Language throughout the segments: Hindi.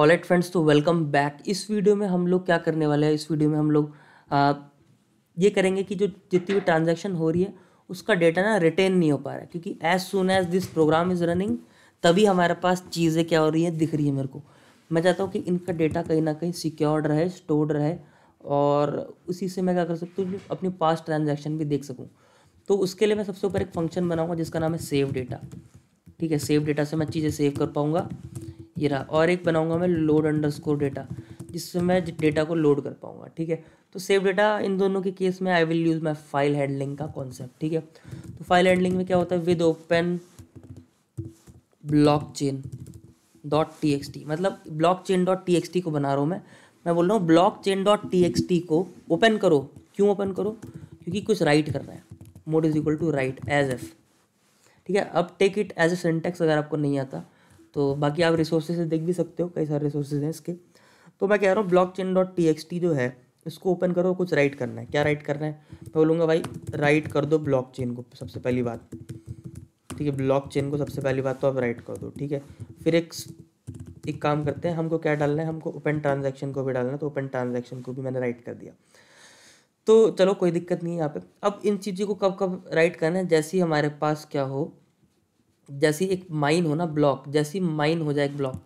ऑलेट फ्रेंड्स तो वेलकम बैक इस वीडियो में हम लोग क्या करने वाले हैं इस वीडियो में हम लोग ये करेंगे कि जो जितनी भी ट्रांजेक्शन हो रही है उसका डेटा ना रिटेन नहीं हो पा रहा है क्योंकि as soon as this program is running तभी हमारे पास चीज़ें क्या हो रही हैं दिख रही है मेरे को मैं चाहता हूँ कि इनका डेटा कहीं ना कहीं सिक्योर्ड रहे स्टोर्ड रहे और उसी से मैं क्या कर सकता हूँ अपनी पास ट्रांजेक्शन भी देख सकूँ तो उसके लिए मैं सबसे ऊपर एक फंक्शन बनाऊँगा जिसका नाम है सेव डेटा ठीक है सेव डेटा से मैं चीज़ें सेव कर पाऊँगा ये रहा और एक बनाऊंगा मैं लोड अंडर स्कोर डेटा जिससे मैं डेटा को लोड कर पाऊंगा ठीक है तो सेव डेटा इन दोनों के केस में I will use my file handling का कॉन्सेप्ट ठीक है तो फाइल हैंडलिंग में क्या होता है with open block chain dot T x T मतलब block chain dot T x T को बना रहा हूँ मैं मैं बोल रहा हूँ block chain dot T x T को ओपन करो क्यों ओपन करो क्योंकि कुछ राइट कर रहा है mode is equal to write as F ठीक है अब take it as a syntax अगर आपको नहीं आता तो बाकी आप रिसोर्सेज देख भी सकते हो कई सारे रिसोर्सेज हैं इसके तो मैं कह रहा हूँ block chain dot T x T जो है इसको ओपन करो कुछ राइट करना है क्या राइट करना है मैं बोलूँगा भाई राइट कर दो ब्लॉक चेन को सबसे पहली बात ठीक है ब्लॉक चेन को सबसे पहली बात तो आप राइट कर दो ठीक है फिर एक एक काम करते हैं हमको क्या डालना है हमको ओपन ट्रांजेक्शन को भी डालना है तो ओपन ट्रांजेक्शन को भी मैंने राइट कर दिया तो चलो कोई दिक्कत नहीं है यहाँ पे अब इन चीज़ों को कब कब राइट करना है जैसे ही हमारे पास क्या हो जैसी एक माइन हो ना ब्लॉक जैसी माइन हो जाए एक ब्लॉक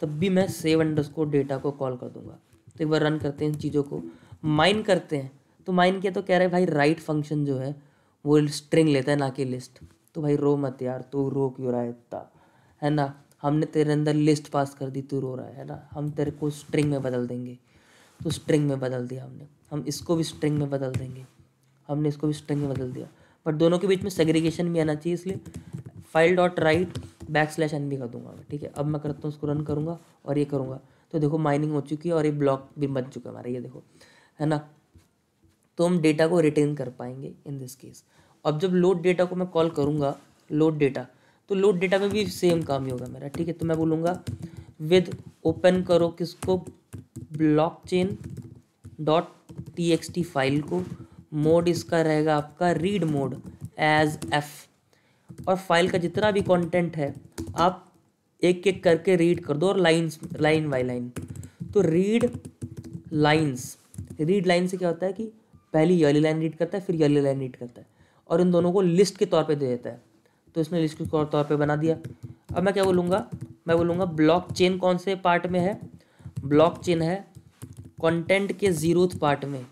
तब भी मैं सेव अंडरस्कोर डेटा को कॉल कर दूंगा तो एक बार रन करते हैं इन चीज़ों को माइन करते हैं तो माइन किया तो कह रहे हैं भाई राइट फंक्शन जो है वो स्ट्रिंग लेता है ना कि लिस्ट तो भाई रो मत यार तू रो क्यों रहा है इतना है ना हमने तेरे अंदर लिस्ट पास कर दी तू रो रहा है ना हम तेरे को स्ट्रिंग में बदल देंगे तो स्ट्रिंग में बदल दिया हमने हम इसको भी स्ट्रिंग में बदल देंगे हमने इसको भी स्ट्रिंग में बदल दिया बट दोनों के बीच में सेग्रीगेशन भी आना चाहिए इसलिए file dot write back slash n भी कर दूंगा ठीक है अब मैं करता हूँ उसको रन करूँगा और ये करूँगा तो देखो माइनिंग हो चुकी है और ये ब्लॉक भी बन चुका है हमारा ये देखो है ना तो हम डेटा को रिटेन कर पाएंगे इन दिस केस अब जब लोड डेटा को मैं कॉल करूँगा लोड डेटा तो लोड डेटा में भी सेम काम ही होगा मेरा ठीक है तो मैं बोलूँगा विद ओपन करो किसको block chain dot T x t file को मोड इसका रहेगा आपका रीड मोड एज एफ़ और फाइल का जितना भी कंटेंट है आप एक एक करके रीड कर दो और लाइन्स लाइन बाई लाइन तो रीड लाइन्स रीड लाइन से क्या होता है कि पहली यली लाइन रीड करता है फिर यली लाइन रीड करता है और इन दोनों को लिस्ट के तौर पे दे देता है तो इसने लिस्ट के तौर पे बना दिया अब मैं क्या बोलूँगा मैं बोलूँगा ब्लॉक चेन कौन से पार्ट में है ब्लॉक चेन है कंटेंट के ज़ीरोथ पार्ट में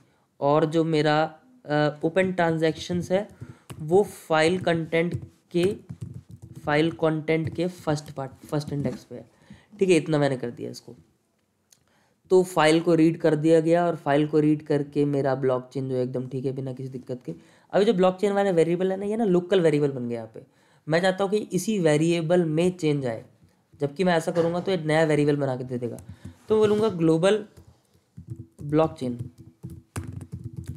और जो मेरा ओपन ट्रांजेक्शन्स है वो फाइल कंटेंट के फाइल कंटेंट के फर्स्ट पार्ट फर्स्ट इंडेक्स पे है ठीक है इतना मैंने कर दिया इसको तो फाइल को रीड कर दिया गया और फाइल को रीड करके मेरा ब्लॉक चेन जो एकदम ठीक है बिना किसी दिक्कत के अभी जो ब्लॉक चेन वाला वेरिएबल है ना ये ना लोकल वेरिएबल बन गया यहाँ पे मैं चाहता हूँ कि इसी वेरिएबल में चेंज आए जबकि मैं ऐसा करूँगा तो एक नया वेरिएबल बना के दे देगा तो बोलूँगा ग्लोबल चेन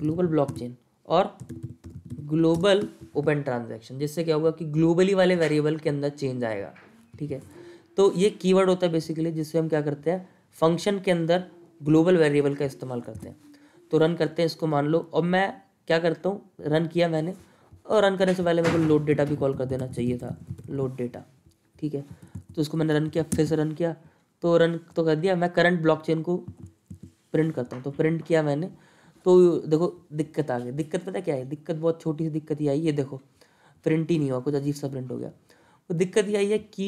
ग्लोबल चेन और ग्लोबल ओपन ट्रांजेक्शन जिससे क्या होगा कि ग्लोबली वाले वेरिएबल के अंदर चेंज आएगा ठीक है तो ये कीवर्ड होता है बेसिकली जिससे हम क्या करते हैं फंक्शन के अंदर ग्लोबल वेरिएबल का इस्तेमाल करते हैं तो रन करते हैं इसको मान लो अब मैं क्या करता हूँ रन किया मैंने और रन करने से पहले मेरे को लोड डेटा भी कॉल कर देना चाहिए था लोड डेटा ठीक है तो उसको मैंने रन किया फिर से रन किया तो रन तो कर दिया मैं करंट ब्लॉकचेन को प्रिंट करता हूँ तो प्रिंट किया मैंने तो देखो दिक्कत आ गई दिक्कत पता क्या है दिक्कत बहुत छोटी सी दिक्कत ही आई है देखो प्रिंट ही नहीं हुआ कुछ अजीब सा प्रिंट हो गया तो दिक्कत ये आई है कि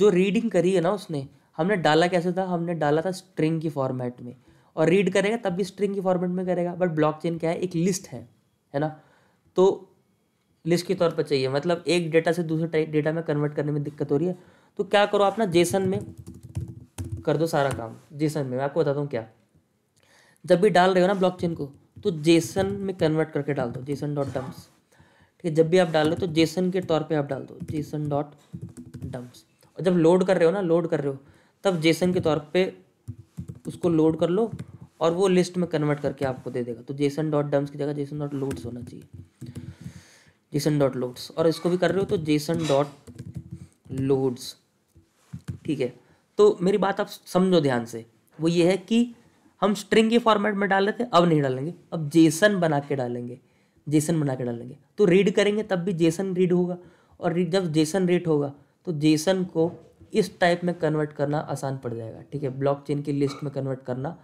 जो रीडिंग करी है ना उसने हमने डाला कैसे था हमने डाला था स्ट्रिंग की फॉर्मेट में और रीड करेगा तब भी स्ट्रिंग की फॉर्मेट में करेगा बट चेन क्या है एक लिस्ट है है ना तो लिस्ट के तौर पर चाहिए मतलब एक डेटा से दूसरे डेटा में कन्वर्ट करने में दिक्कत हो रही है तो क्या करो आप ना जेसन में कर दो सारा काम जेसन में मैं आपको बताता हूँ क्या जब भी डाल रहे हो ना चेन को तो जेसन में कन्वर्ट करके डाल दो जेसन डॉट डम्स ठीक है जब भी आप डाल रहे हो तो जेसन के तौर पे आप डाल दो जेसन डॉट डम्स और जब लोड कर रहे हो ना लोड कर रहे हो तब जेसन के तौर पे उसको लोड कर लो और वो लिस्ट में कन्वर्ट करके आपको दे देगा तो जेसन डॉट डम्स की जगह जेसन डॉट लोड्स होना चाहिए जेसन डॉट लोड्स और इसको भी कर रहे हो तो जेसन डॉट लोड्स ठीक है तो मेरी बात आप समझो ध्यान से वो ये है कि हम स्ट्रिंग के फॉर्मेट में डाल रहे थे अब नहीं डालेंगे अब जेसन बना के डालेंगे जेसन बना के डालेंगे तो रीड करेंगे तब भी जेसन रीड होगा और जब जेसन रीड होगा तो जेसन को इस टाइप में कन्वर्ट करना आसान पड़ जाएगा ठीक है ब्लॉकचेन की लिस्ट में कन्वर्ट करना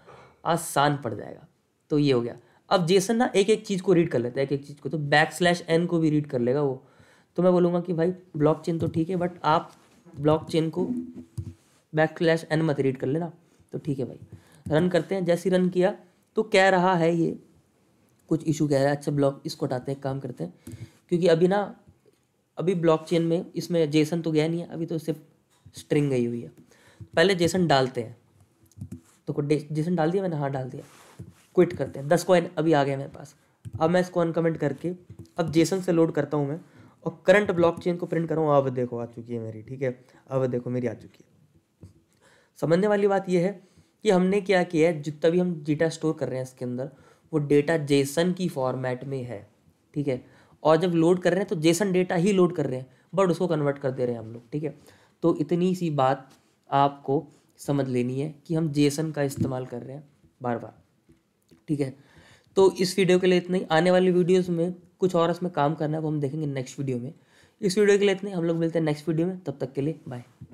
आसान पड़ जाएगा तो ये हो गया अब जेसन ना एक एक चीज़ को रीड कर लेता है एक एक चीज़ को तो बैक स्लैश एन को भी रीड कर लेगा वो तो मैं बोलूँगा कि भाई ब्लॉकचेन तो ठीक है बट आप ब्लॉकचेन को बैक स्लैश एन मत रीड कर लेना तो ठीक है भाई रन करते हैं जैसे ही रन किया तो कह रहा है ये कुछ इशू कह रहा है अच्छा ब्लॉक इसको हटाते हैं काम करते हैं क्योंकि अभी ना अभी ब्लॉकचेन में इसमें जेसन तो गया नहीं है अभी तो सिर्फ स्ट्रिंग गई हुई है पहले जेसन डालते हैं तो जेसन डाल दिया मैंने हाँ डाल दिया क्विट करते हैं दस कॉइन अभी आ गया मेरे पास अब मैं इसको अनकमेंट करके अब जेसन से लोड करता हूँ मैं और करंट ब्लॉक चेन को प्रिंट करूँ अब देखो आ चुकी है मेरी ठीक है अब देखो मेरी आ चुकी है समझने वाली बात यह है कि हमने क्या किया है जितना भी हम डेटा स्टोर कर रहे हैं इसके अंदर वो डेटा जेसन की फॉर्मेट में है ठीक है और जब लोड कर रहे हैं तो जेसन डेटा ही लोड कर रहे हैं बट उसको कन्वर्ट कर दे रहे हैं हम लोग ठीक है तो इतनी सी बात आपको समझ लेनी है कि हम जेसन का इस्तेमाल कर रहे हैं बार बार ठीक है तो इस वीडियो के लिए इतना ही आने वाली वीडियोस में कुछ और इसमें काम करना है वो हम देखेंगे नेक्स्ट वीडियो में इस वीडियो के लिए इतने हम लोग मिलते हैं नेक्स्ट वीडियो में तब तक के लिए बाय